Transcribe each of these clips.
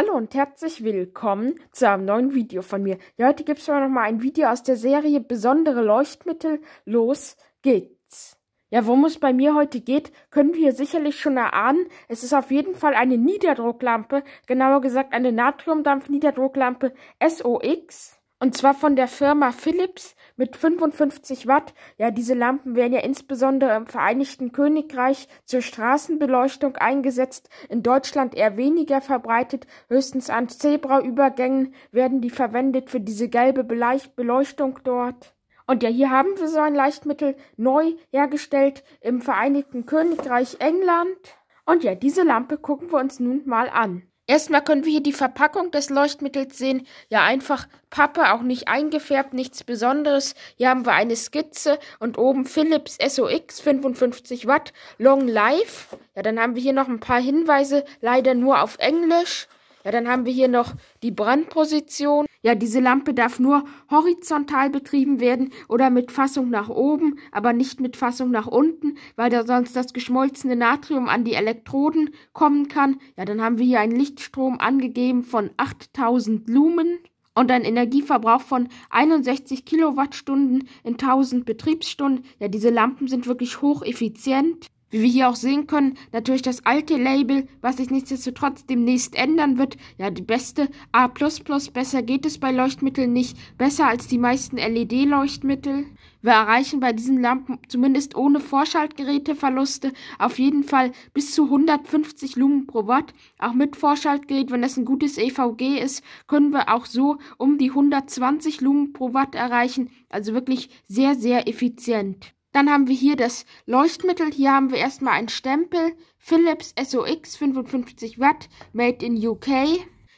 Hallo und herzlich willkommen zu einem neuen Video von mir. Ja, heute gibt es noch mal ein Video aus der Serie Besondere Leuchtmittel. Los geht's. Ja, worum es bei mir heute geht, können wir sicherlich schon erahnen. Es ist auf jeden Fall eine Niederdrucklampe, genauer gesagt eine Natriumdampfniederdrucklampe SOX. Und zwar von der Firma Philips mit 55 Watt. Ja, diese Lampen werden ja insbesondere im Vereinigten Königreich zur Straßenbeleuchtung eingesetzt, in Deutschland eher weniger verbreitet. Höchstens an Zebraübergängen werden die verwendet für diese gelbe Beleuchtung dort. Und ja, hier haben wir so ein Leichtmittel neu hergestellt im Vereinigten Königreich England. Und ja, diese Lampe gucken wir uns nun mal an. Erstmal können wir hier die Verpackung des Leuchtmittels sehen. Ja, einfach Pappe, auch nicht eingefärbt, nichts Besonderes. Hier haben wir eine Skizze und oben Philips SOX 55 Watt Long Life. Ja, dann haben wir hier noch ein paar Hinweise, leider nur auf Englisch. Ja, dann haben wir hier noch die Brandposition. Ja, diese Lampe darf nur horizontal betrieben werden oder mit Fassung nach oben, aber nicht mit Fassung nach unten, weil da sonst das geschmolzene Natrium an die Elektroden kommen kann. Ja, dann haben wir hier einen Lichtstrom angegeben von 8000 Lumen und ein Energieverbrauch von 61 Kilowattstunden in 1000 Betriebsstunden. Ja, diese Lampen sind wirklich hocheffizient. Wie wir hier auch sehen können, natürlich das alte Label, was sich nichtsdestotrotz demnächst ändern wird. Ja, die beste A++, besser geht es bei Leuchtmitteln nicht, besser als die meisten LED-Leuchtmittel. Wir erreichen bei diesen Lampen zumindest ohne Vorschaltgeräteverluste auf jeden Fall bis zu 150 Lumen pro Watt. Auch mit Vorschaltgerät, wenn das ein gutes EVG ist, können wir auch so um die 120 Lumen pro Watt erreichen. Also wirklich sehr, sehr effizient. Dann haben wir hier das Leuchtmittel. Hier haben wir erstmal einen Stempel. Philips SOX 55 Watt, made in UK.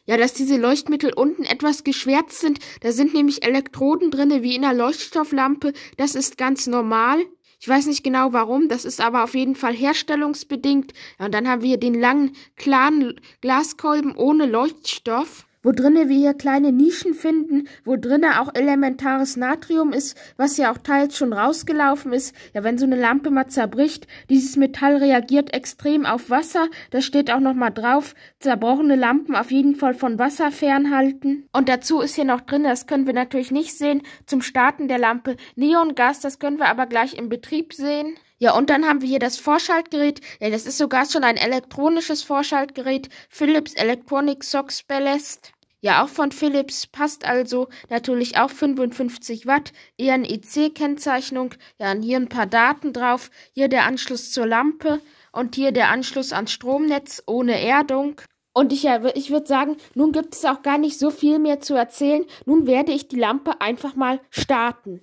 Ja, dass diese Leuchtmittel unten etwas geschwärzt sind. Da sind nämlich Elektroden drin, wie in einer Leuchtstofflampe. Das ist ganz normal. Ich weiß nicht genau warum, das ist aber auf jeden Fall herstellungsbedingt. Ja, und dann haben wir hier den langen, klaren Glaskolben ohne Leuchtstoff wo drinnen wir hier kleine Nischen finden, wo drinnen auch elementares Natrium ist, was ja auch teils schon rausgelaufen ist. Ja, wenn so eine Lampe mal zerbricht, dieses Metall reagiert extrem auf Wasser. Da steht auch nochmal drauf. Zerbrochene Lampen auf jeden Fall von Wasser fernhalten. Und dazu ist hier noch drin, das können wir natürlich nicht sehen, zum Starten der Lampe Neongas. Das können wir aber gleich im Betrieb sehen. Ja, und dann haben wir hier das Vorschaltgerät. Ja, das ist sogar schon ein elektronisches Vorschaltgerät. Philips Electronic Socks Ballast. Ja, auch von Philips passt also natürlich auch 55 Watt, eher ein EC-Kennzeichnung. Ja, und hier ein paar Daten drauf. Hier der Anschluss zur Lampe und hier der Anschluss ans Stromnetz ohne Erdung. Und ich, ich würde sagen, nun gibt es auch gar nicht so viel mehr zu erzählen. Nun werde ich die Lampe einfach mal starten.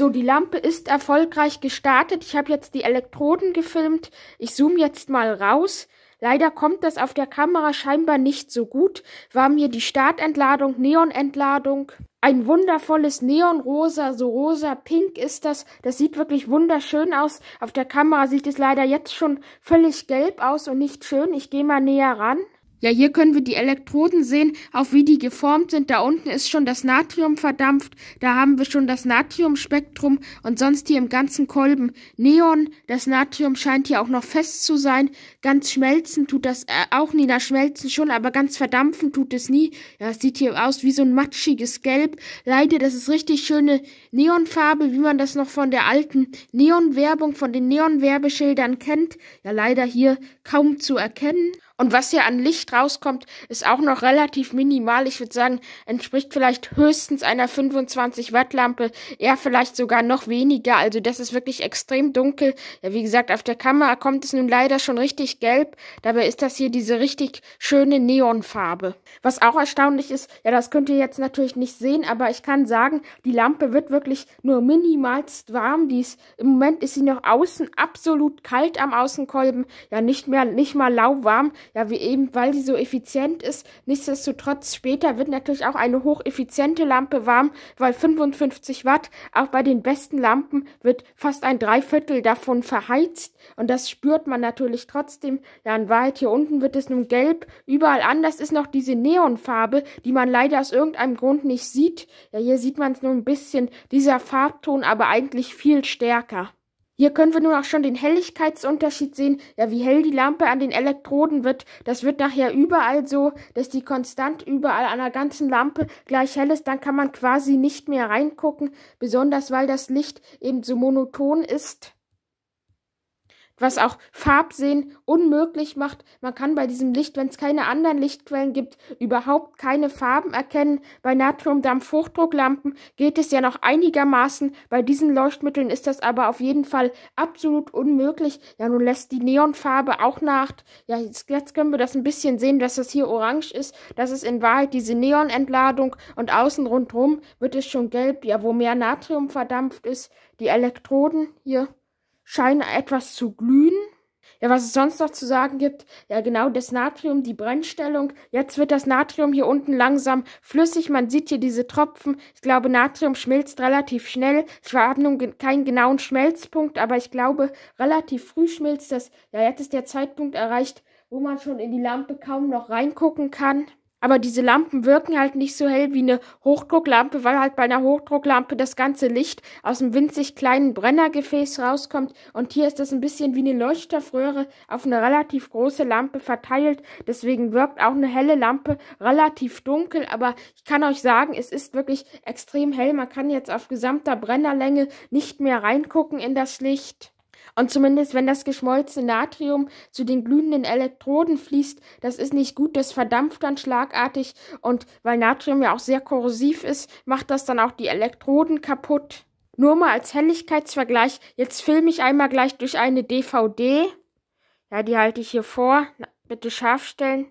So, die Lampe ist erfolgreich gestartet. Ich habe jetzt die Elektroden gefilmt. Ich zoome jetzt mal raus. Leider kommt das auf der Kamera scheinbar nicht so gut. War mir die Startentladung, Neonentladung, ein wundervolles Neonrosa, so rosa-pink ist das. Das sieht wirklich wunderschön aus. Auf der Kamera sieht es leider jetzt schon völlig gelb aus und nicht schön. Ich gehe mal näher ran. Ja, hier können wir die Elektroden sehen, auf wie die geformt sind. Da unten ist schon das Natrium verdampft. Da haben wir schon das Natriumspektrum und sonst hier im ganzen Kolben Neon. Das Natrium scheint hier auch noch fest zu sein. Ganz schmelzen tut das äh, auch nie. Na, schmelzen schon, aber ganz verdampfen tut es nie. Ja, es sieht hier aus wie so ein matschiges Gelb. Leider, das ist richtig schöne Neonfarbe, wie man das noch von der alten Neonwerbung, von den Neonwerbeschildern kennt. Ja, leider hier kaum zu erkennen. Und was hier an Licht rauskommt, ist auch noch relativ minimal. Ich würde sagen, entspricht vielleicht höchstens einer 25 Watt Lampe, eher vielleicht sogar noch weniger. Also das ist wirklich extrem dunkel. Ja, wie gesagt, auf der Kamera kommt es nun leider schon richtig gelb. Dabei ist das hier diese richtig schöne Neonfarbe. Was auch erstaunlich ist, ja, das könnt ihr jetzt natürlich nicht sehen, aber ich kann sagen, die Lampe wird wirklich nur minimalst warm. Die ist, im Moment ist sie noch außen absolut kalt am Außenkolben. Ja, nicht mehr, nicht mal lauwarm ja, wie eben, weil sie so effizient ist. Nichtsdestotrotz später wird natürlich auch eine hocheffiziente Lampe warm, weil 55 Watt, auch bei den besten Lampen, wird fast ein Dreiviertel davon verheizt. Und das spürt man natürlich trotzdem. Ja, in Wahrheit, hier unten wird es nun gelb. Überall anders ist noch diese Neonfarbe, die man leider aus irgendeinem Grund nicht sieht. Ja, hier sieht man es nur ein bisschen, dieser Farbton aber eigentlich viel stärker. Hier können wir nun auch schon den Helligkeitsunterschied sehen. Ja, wie hell die Lampe an den Elektroden wird, das wird nachher überall so, dass die konstant überall an der ganzen Lampe gleich hell ist. Dann kann man quasi nicht mehr reingucken, besonders weil das Licht eben so monoton ist was auch Farbsehen unmöglich macht. Man kann bei diesem Licht, wenn es keine anderen Lichtquellen gibt, überhaupt keine Farben erkennen. Bei Natriumdampf-Hochdrucklampen geht es ja noch einigermaßen. Bei diesen Leuchtmitteln ist das aber auf jeden Fall absolut unmöglich. Ja, nun lässt die Neonfarbe auch nach. Ja, jetzt, jetzt können wir das ein bisschen sehen, dass das hier orange ist. Das ist in Wahrheit diese Neonentladung und außen rundherum wird es schon gelb, ja, wo mehr Natrium verdampft ist. Die Elektroden hier scheinen etwas zu glühen. Ja, was es sonst noch zu sagen gibt, ja genau, das Natrium, die Brennstellung. Jetzt wird das Natrium hier unten langsam flüssig. Man sieht hier diese Tropfen. Ich glaube, Natrium schmilzt relativ schnell. Ich habe nun keinen genauen Schmelzpunkt, aber ich glaube, relativ früh schmilzt das. Ja, jetzt ist der Zeitpunkt erreicht, wo man schon in die Lampe kaum noch reingucken kann. Aber diese Lampen wirken halt nicht so hell wie eine Hochdrucklampe, weil halt bei einer Hochdrucklampe das ganze Licht aus einem winzig kleinen Brennergefäß rauskommt. Und hier ist das ein bisschen wie eine Leuchtstoffröhre auf eine relativ große Lampe verteilt. Deswegen wirkt auch eine helle Lampe relativ dunkel. Aber ich kann euch sagen, es ist wirklich extrem hell. Man kann jetzt auf gesamter Brennerlänge nicht mehr reingucken in das Licht. Und zumindest wenn das geschmolzene Natrium zu den glühenden Elektroden fließt, das ist nicht gut, das verdampft dann schlagartig und weil Natrium ja auch sehr korrosiv ist, macht das dann auch die Elektroden kaputt. Nur mal als Helligkeitsvergleich, jetzt filme ich einmal gleich durch eine DVD. Ja, die halte ich hier vor. Na, bitte scharf stellen.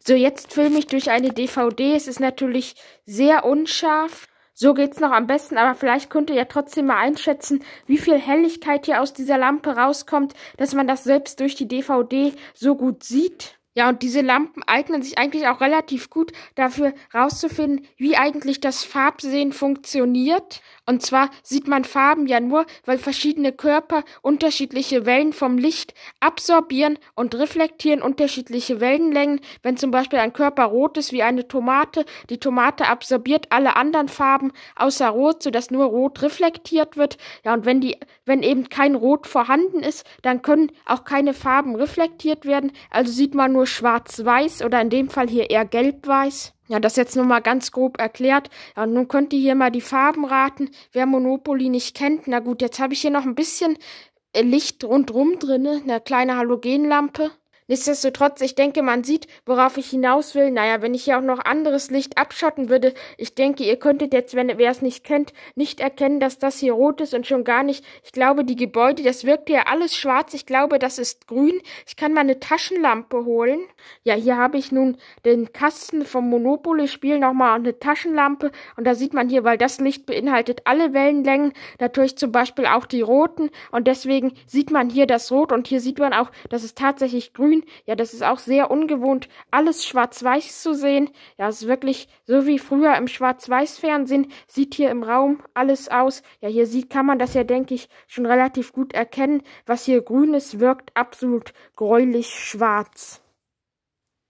So, jetzt filme ich durch eine DVD. Es ist natürlich sehr unscharf. So geht's noch am besten, aber vielleicht könnt ihr ja trotzdem mal einschätzen, wie viel Helligkeit hier aus dieser Lampe rauskommt, dass man das selbst durch die DVD so gut sieht. Ja, und diese Lampen eignen sich eigentlich auch relativ gut dafür herauszufinden, wie eigentlich das Farbsehen funktioniert. Und zwar sieht man Farben ja nur, weil verschiedene Körper unterschiedliche Wellen vom Licht absorbieren und reflektieren unterschiedliche Wellenlängen. Wenn zum Beispiel ein Körper rot ist wie eine Tomate, die Tomate absorbiert alle anderen Farben außer Rot, sodass nur Rot reflektiert wird. Ja, und wenn die, wenn eben kein Rot vorhanden ist, dann können auch keine Farben reflektiert werden. Also sieht man nur nur schwarz-weiß oder in dem Fall hier eher gelb-weiß. Ja, das jetzt nur mal ganz grob erklärt. Ja, nun könnt ihr hier mal die Farben raten. Wer Monopoly nicht kennt, na gut, jetzt habe ich hier noch ein bisschen äh, Licht rundrum drinne, eine kleine Halogenlampe. Nichtsdestotrotz, ich denke, man sieht, worauf ich hinaus will. Naja, wenn ich hier auch noch anderes Licht abschotten würde, ich denke, ihr könntet jetzt, wenn wer es nicht kennt, nicht erkennen, dass das hier rot ist und schon gar nicht. Ich glaube, die Gebäude, das wirkt ja alles schwarz. Ich glaube, das ist grün. Ich kann mal eine Taschenlampe holen. Ja, hier habe ich nun den Kasten vom Monopoly-Spiel nochmal und eine Taschenlampe. Und da sieht man hier, weil das Licht beinhaltet alle Wellenlängen, natürlich zum Beispiel auch die roten. Und deswegen sieht man hier das Rot und hier sieht man auch, dass es tatsächlich grün grün. Ja, das ist auch sehr ungewohnt, alles schwarz-weiß zu sehen. Ja, es ist wirklich so wie früher im Schwarz-Weiß-Fernsehen, sieht hier im Raum alles aus. Ja, hier sieht, kann man das ja, denke ich, schon relativ gut erkennen. Was hier grün ist, wirkt absolut gräulich schwarz.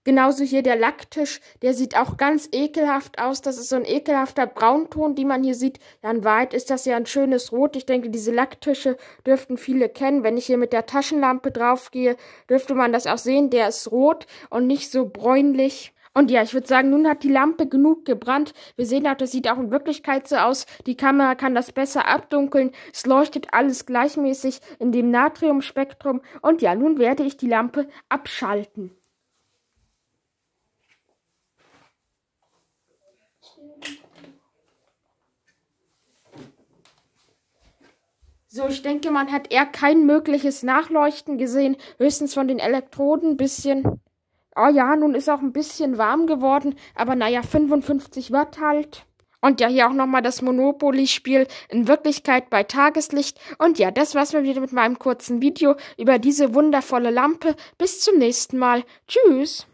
Genauso hier der Lacktisch, der sieht auch ganz ekelhaft aus. Das ist so ein ekelhafter Braunton, die man hier sieht. Ja, in Wahrheit ist das ja ein schönes Rot. Ich denke, diese Lacktische dürften viele kennen. Wenn ich hier mit der Taschenlampe drauf gehe, dürfte man das auch sehen. Der ist rot und nicht so bräunlich. Und ja, ich würde sagen, nun hat die Lampe genug gebrannt. Wir sehen auch, das sieht auch in Wirklichkeit so aus. Die Kamera kann das besser abdunkeln. Es leuchtet alles gleichmäßig in dem Natriumspektrum. Und ja, nun werde ich die Lampe abschalten. So, ich denke, man hat eher kein mögliches Nachleuchten gesehen, höchstens von den Elektroden ein bisschen. Oh ja, nun ist auch ein bisschen warm geworden, aber naja, 55 Watt halt. Und ja, hier auch nochmal das Monopoly-Spiel in Wirklichkeit bei Tageslicht. Und ja, das war's mal wieder mit meinem kurzen Video über diese wundervolle Lampe. Bis zum nächsten Mal. Tschüss!